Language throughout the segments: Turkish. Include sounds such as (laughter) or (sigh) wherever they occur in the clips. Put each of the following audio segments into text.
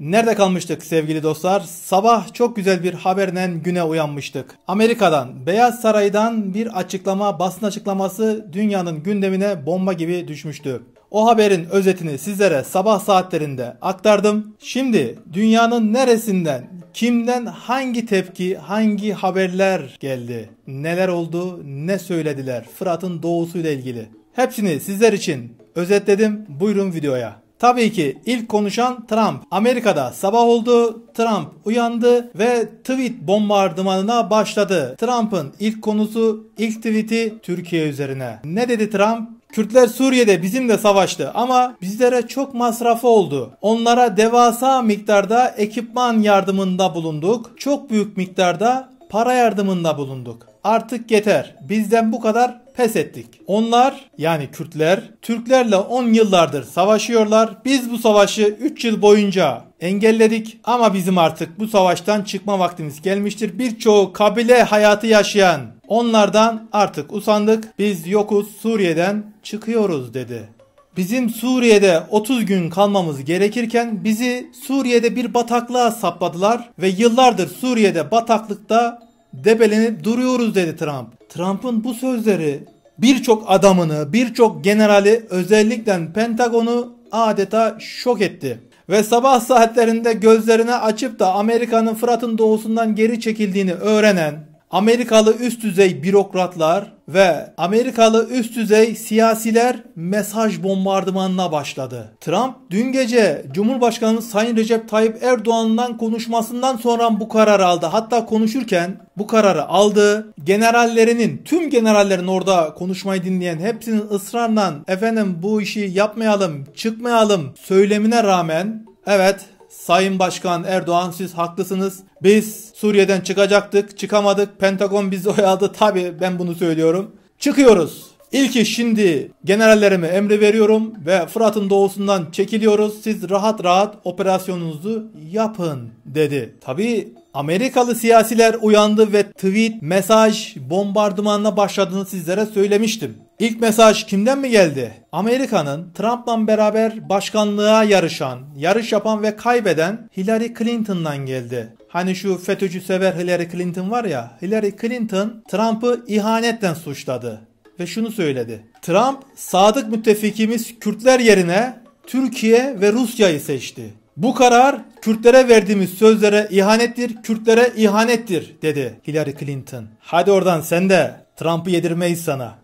Nerede kalmıştık sevgili dostlar? Sabah çok güzel bir haberle güne uyanmıştık. Amerika'dan, Beyaz Saray'dan bir açıklama, basın açıklaması dünyanın gündemine bomba gibi düşmüştü. O haberin özetini sizlere sabah saatlerinde aktardım. Şimdi dünyanın neresinden, kimden hangi tepki, hangi haberler geldi? Neler oldu, ne söylediler Fırat'ın doğusuyla ilgili? Hepsini sizler için özetledim. Buyurun videoya. Tabii ki ilk konuşan Trump. Amerika'da sabah oldu, Trump uyandı ve tweet bombardımanına başladı. Trump'ın ilk konusu, ilk tweet'i Türkiye üzerine. Ne dedi Trump? Kürtler Suriye'de bizimle savaştı ama bizlere çok masrafı oldu. Onlara devasa miktarda ekipman yardımında bulunduk. Çok büyük miktarda para yardımında bulunduk. Artık yeter. Bizden bu kadar pes ettik. Onlar yani Kürtler Türklerle 10 yıllardır savaşıyorlar. Biz bu savaşı 3 yıl boyunca engelledik ama bizim artık bu savaştan çıkma vaktimiz gelmiştir. Birçoğu kabile hayatı yaşayan onlardan artık usandık. Biz yokuz Suriye'den çıkıyoruz dedi. Bizim Suriye'de 30 gün kalmamız gerekirken bizi Suriye'de bir bataklığa sapladılar ve yıllardır Suriye'de bataklıkta debelenip duruyoruz dedi Trump. Trump'ın bu sözleri birçok adamını, birçok generali özellikle Pentagon'u adeta şok etti. Ve sabah saatlerinde gözlerini açıp da Amerika'nın Fırat'ın doğusundan geri çekildiğini öğrenen Amerikalı üst düzey bürokratlar ve Amerikalı üst düzey siyasiler mesaj bombardımanına başladı. Trump dün gece Cumhurbaşkanı Sayın Recep Tayyip Erdoğan'dan konuşmasından sonra bu kararı aldı. Hatta konuşurken bu kararı aldı. Generallerinin, tüm generallerin orada konuşmayı dinleyen hepsinin ısrarla efendim bu işi yapmayalım, çıkmayalım söylemine rağmen evet Sayın Başkan Erdoğan siz haklısınız. Biz Suriye'den çıkacaktık, çıkamadık. Pentagon bizi oyaladı. Tabii ben bunu söylüyorum. Çıkıyoruz. İlk iş şimdi generallerime emri veriyorum ve Fırat'ın doğusundan çekiliyoruz. Siz rahat rahat operasyonunuzu yapın dedi. Tabii. Amerikalı siyasiler uyandı ve tweet, mesaj, bombardımanla başladığını sizlere söylemiştim. İlk mesaj kimden mi geldi? Amerika'nın Trump'la beraber başkanlığa yarışan, yarış yapan ve kaybeden Hillary Clinton'dan geldi. Hani şu FETÖ'cü sever Hillary Clinton var ya, Hillary Clinton Trump'ı ihanetten suçladı ve şunu söyledi. Trump sadık müttefikimiz Kürtler yerine Türkiye ve Rusya'yı seçti. Bu karar Kürtlere verdiğimiz sözlere ihanettir, Kürtlere ihanettir dedi Hillary Clinton. Hadi oradan sen de Trump'ı yedirmeyiz sana.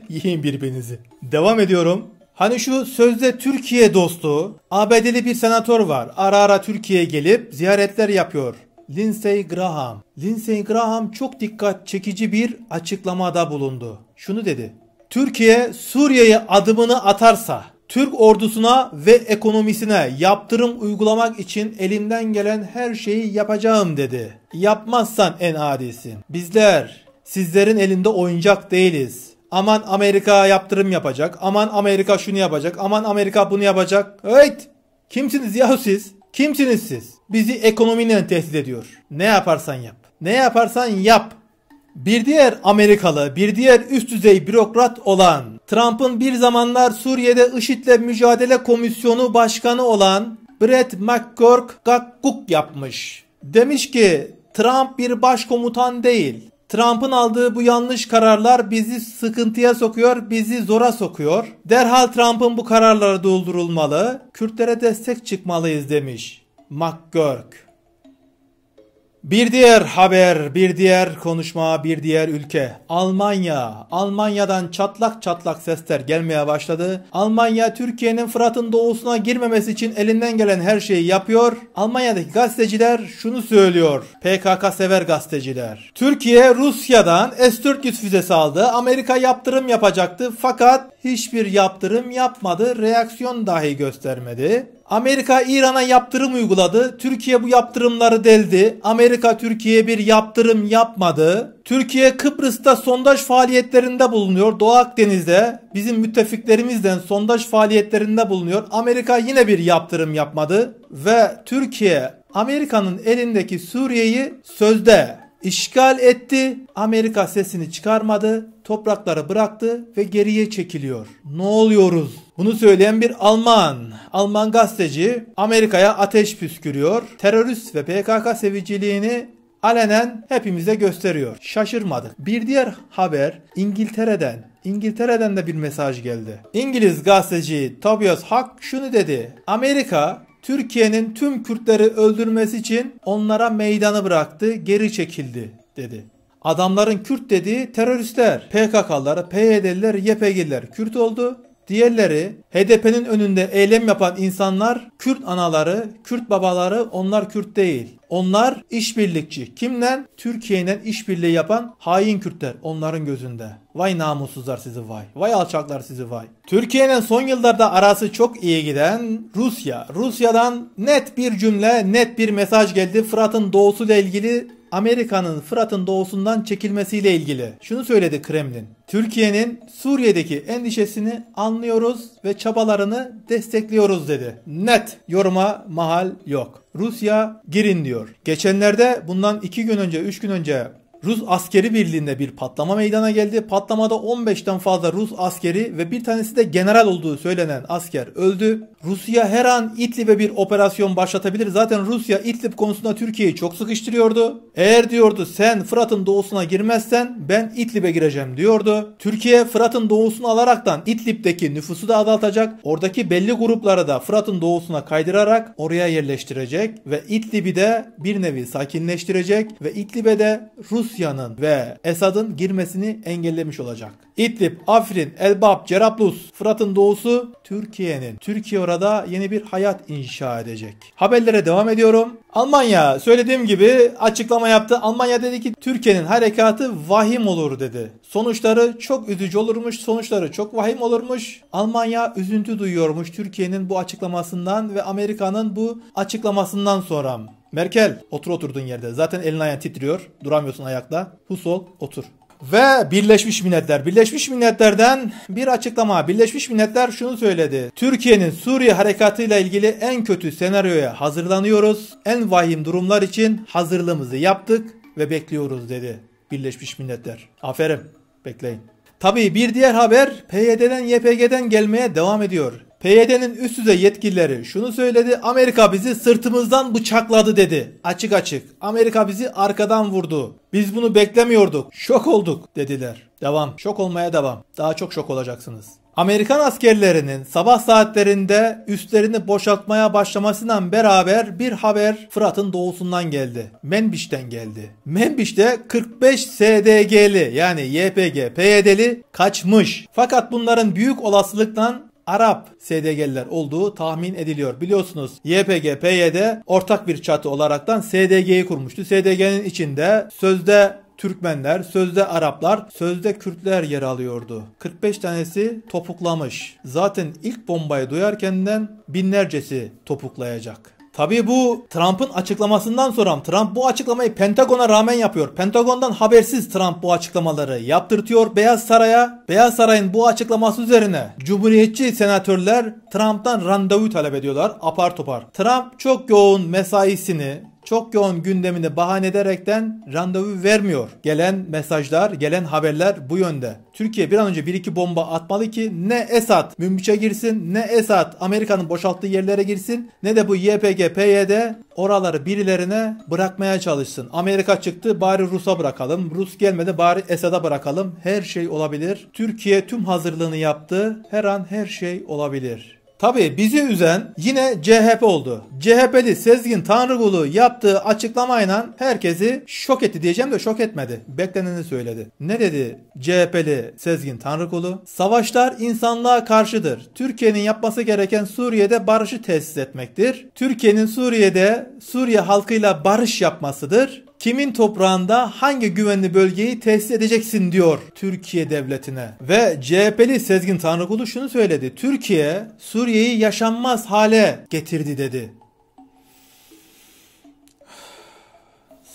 (laughs) Yiyin birbirinizi. Devam ediyorum. Hani şu sözde Türkiye dostu, ABD'li bir senatör var. Ara ara Türkiye'ye gelip ziyaretler yapıyor. Lindsey Graham. Lindsey Graham çok dikkat çekici bir açıklamada bulundu. Şunu dedi. Türkiye Suriye'ye adımını atarsa Türk ordusuna ve ekonomisine yaptırım uygulamak için elimden gelen her şeyi yapacağım dedi. Yapmazsan en adisin. Bizler sizlerin elinde oyuncak değiliz. Aman Amerika yaptırım yapacak. Aman Amerika şunu yapacak. Aman Amerika bunu yapacak. Evet. Kimsiniz yahu siz? Kimsiniz siz? Bizi ekonomiyle tehdit ediyor. Ne yaparsan yap. Ne yaparsan yap. Bir diğer Amerikalı, bir diğer üst düzey bürokrat olan, Trump'ın bir zamanlar Suriye'de IŞİD'le mücadele komisyonu başkanı olan Brett McGurk gakkuk yapmış. Demiş ki Trump bir başkomutan değil. Trump'ın aldığı bu yanlış kararlar bizi sıkıntıya sokuyor, bizi zora sokuyor. Derhal Trump'ın bu kararları doldurulmalı, Kürtlere destek çıkmalıyız demiş. McGurk. Bir diğer haber, bir diğer konuşma, bir diğer ülke. Almanya. Almanya'dan çatlak çatlak sesler gelmeye başladı. Almanya Türkiye'nin Fırat'ın doğusuna girmemesi için elinden gelen her şeyi yapıyor. Almanya'daki gazeteciler şunu söylüyor. PKK sever gazeteciler. Türkiye Rusya'dan S-400 füzesi aldı. Amerika yaptırım yapacaktı fakat hiçbir yaptırım yapmadı. Reaksiyon dahi göstermedi. Amerika İran'a yaptırım uyguladı. Türkiye bu yaptırımları deldi. Amerika Türkiye'ye bir yaptırım yapmadı. Türkiye Kıbrıs'ta sondaj faaliyetlerinde bulunuyor. Doğu Akdeniz'de bizim müttefiklerimizden sondaj faaliyetlerinde bulunuyor. Amerika yine bir yaptırım yapmadı ve Türkiye Amerika'nın elindeki Suriye'yi sözde işgal etti. Amerika sesini çıkarmadı, toprakları bıraktı ve geriye çekiliyor. Ne oluyoruz? Bunu söyleyen bir Alman. Alman gazeteci Amerika'ya ateş püskürüyor. Terörist ve PKK seviciliğini alenen hepimize gösteriyor. Şaşırmadık. Bir diğer haber İngiltere'den. İngiltere'den de bir mesaj geldi. İngiliz gazeteci Tobias Huck şunu dedi. Amerika Türkiye'nin tüm Kürtleri öldürmesi için onlara meydanı bıraktı, geri çekildi dedi. Adamların Kürt dediği teröristler, PKK'lar, PYD'liler, YPG'liler Kürt oldu. Diğerleri HDP'nin önünde eylem yapan insanlar Kürt anaları, Kürt babaları onlar Kürt değil. Onlar işbirlikçi. Kimden? Türkiye'den işbirliği yapan hain Kürtler onların gözünde. Vay namussuzlar sizi vay. Vay alçaklar sizi vay. Türkiye'nin son yıllarda arası çok iyi giden Rusya. Rusya'dan net bir cümle, net bir mesaj geldi. Fırat'ın doğusuyla ilgili Amerika'nın Fırat'ın doğusundan çekilmesiyle ilgili. Şunu söyledi Kremlin. Türkiye'nin Suriye'deki endişesini anlıyoruz ve çabalarını destekliyoruz dedi. Net yoruma mahal yok. Rusya girin diyor. Geçenlerde bundan 2 gün önce 3 gün önce Rus askeri birliğinde bir patlama meydana geldi. Patlamada 15'ten fazla Rus askeri ve bir tanesi de general olduğu söylenen asker öldü. Rusya her an İdlib'e bir operasyon başlatabilir. Zaten Rusya İdlib konusunda Türkiye'yi çok sıkıştırıyordu. Eğer diyordu sen Fırat'ın doğusuna girmezsen ben İdlib'e gireceğim diyordu. Türkiye Fırat'ın doğusunu alaraktan İdlib'deki nüfusu da azaltacak. Oradaki belli grupları da Fırat'ın doğusuna kaydırarak oraya yerleştirecek ve İdlib'i de bir nevi sakinleştirecek ve İdlib'e de Rus Rusya'nın ve Esad'ın girmesini engellemiş olacak. İdlib, Afrin, Elbap, Cerablus, Fırat'ın doğusu Türkiye'nin. Türkiye orada yeni bir hayat inşa edecek. Haberlere devam ediyorum. Almanya söylediğim gibi açıklama yaptı. Almanya dedi ki Türkiye'nin harekatı vahim olur dedi. Sonuçları çok üzücü olurmuş. Sonuçları çok vahim olurmuş. Almanya üzüntü duyuyormuş Türkiye'nin bu açıklamasından ve Amerika'nın bu açıklamasından sonra. Merkel otur oturduğun yerde. Zaten elin ayağın titriyor. Duramıyorsun ayakta. Husol otur. Ve Birleşmiş Milletler. Birleşmiş Milletler'den bir açıklama. Birleşmiş Milletler şunu söyledi. Türkiye'nin Suriye harekatıyla ilgili en kötü senaryoya hazırlanıyoruz. En vahim durumlar için hazırlığımızı yaptık ve bekliyoruz dedi Birleşmiş Milletler. Aferin. Bekleyin. Tabii bir diğer haber PYD'den YPG'den gelmeye devam ediyor. PYD'nin üst düzey yetkilileri şunu söyledi. Amerika bizi sırtımızdan bıçakladı dedi. Açık açık. Amerika bizi arkadan vurdu. Biz bunu beklemiyorduk. Şok olduk dediler. Devam. Şok olmaya devam. Daha çok şok olacaksınız. Amerikan askerlerinin sabah saatlerinde üstlerini boşaltmaya başlamasından beraber bir haber Fırat'ın doğusundan geldi. Menbiş'ten geldi. Menbiş'te 45 SDG'li yani YPG, PYD'li kaçmış. Fakat bunların büyük olasılıkla Arap SDG'liler olduğu tahmin ediliyor. Biliyorsunuz YPG, PYD ortak bir çatı olaraktan SDG'yi kurmuştu. SDG'nin içinde sözde Türkmenler, sözde Araplar, sözde Kürtler yer alıyordu. 45 tanesi topuklamış. Zaten ilk bombayı duyarkenden binlercesi topuklayacak. Tabii bu Trump'ın açıklamasından sonra Trump bu açıklamayı Pentagon'a rağmen yapıyor. Pentagon'dan habersiz Trump bu açıklamaları yaptırtıyor Beyaz Saray'a. Beyaz Saray'ın bu açıklaması üzerine Cumhuriyetçi senatörler Trump'tan randevu talep ediyorlar apar topar. Trump çok yoğun mesaisini, çok yoğun gündemini bahane ederekten randevu vermiyor. Gelen mesajlar, gelen haberler bu yönde. Türkiye bir an önce bir iki bomba atmalı ki ne Esad Münbiç'e girsin, ne Esad Amerika'nın boşalttığı yerlere girsin, ne de bu YPG, PYD oraları birilerine bırakmaya çalışsın. Amerika çıktı bari Rus'a bırakalım, Rus gelmedi bari Esad'a bırakalım. Her şey olabilir. Türkiye tüm hazırlığını yaptı. Her an her şey olabilir. Tabi bizi üzen yine CHP oldu. CHP'li Sezgin Tanrıgulu yaptığı açıklamayla herkesi şok etti diyeceğim de şok etmedi. Bekleneni söyledi. Ne dedi CHP'li Sezgin Tanrıgulu? Savaşlar insanlığa karşıdır. Türkiye'nin yapması gereken Suriye'de barışı tesis etmektir. Türkiye'nin Suriye'de Suriye halkıyla barış yapmasıdır kimin toprağında hangi güvenli bölgeyi tesis edeceksin diyor Türkiye devletine. Ve CHP'li Sezgin Tanrıkulu şunu söyledi. Türkiye Suriye'yi yaşanmaz hale getirdi dedi.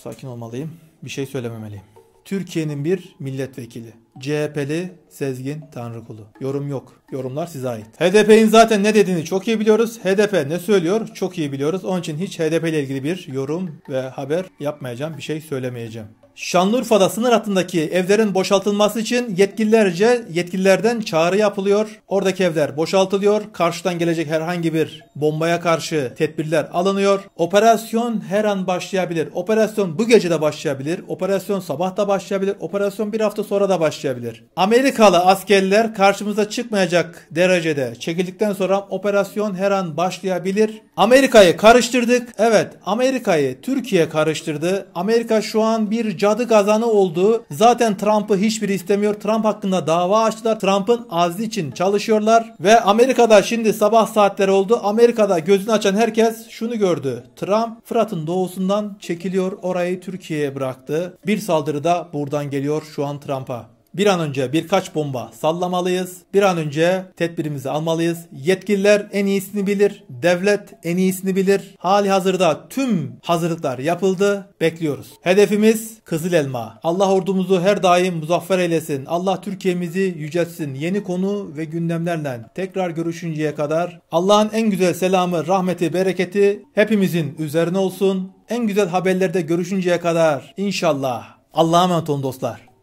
Sakin olmalıyım. Bir şey söylememeliyim. Türkiye'nin bir milletvekili. CHP'li Sezgin Tanrıkulu. Yorum yok. Yorumlar size ait. HDP'nin zaten ne dediğini çok iyi biliyoruz. HDP ne söylüyor çok iyi biliyoruz. Onun için hiç HDP ile ilgili bir yorum ve haber yapmayacağım. Bir şey söylemeyeceğim. Şanlıurfa'da sınır hattındaki evlerin boşaltılması için yetkililerce yetkililerden çağrı yapılıyor. Oradaki evler boşaltılıyor. Karşıdan gelecek herhangi bir bombaya karşı tedbirler alınıyor. Operasyon her an başlayabilir. Operasyon bu gece de başlayabilir. Operasyon sabah da başlayabilir. Operasyon bir hafta sonra da başlayabilir. Amerikalı askerler karşımıza çıkmayacak derecede çekildikten sonra operasyon her an başlayabilir. Amerika'yı karıştırdık. Evet Amerika'yı Türkiye karıştırdı. Amerika şu an bir icadı kazanı olduğu zaten Trump'ı hiçbiri istemiyor. Trump hakkında dava açtılar. Trump'ın azli için çalışıyorlar ve Amerika'da şimdi sabah saatleri oldu. Amerika'da gözünü açan herkes şunu gördü. Trump Fırat'ın doğusundan çekiliyor. Orayı Türkiye'ye bıraktı. Bir saldırı da buradan geliyor şu an Trump'a. Bir an önce birkaç bomba sallamalıyız. Bir an önce tedbirimizi almalıyız. Yetkililer en iyisini bilir. Devlet en iyisini bilir. Hali hazırda tüm hazırlıklar yapıldı. Bekliyoruz. Hedefimiz Kızıl Elma. Allah ordumuzu her daim muzaffer eylesin. Allah Türkiye'mizi yüceltsin. Yeni konu ve gündemlerle tekrar görüşünceye kadar Allah'ın en güzel selamı, rahmeti, bereketi hepimizin üzerine olsun. En güzel haberlerde görüşünceye kadar inşallah. Allah'a emanet olun dostlar.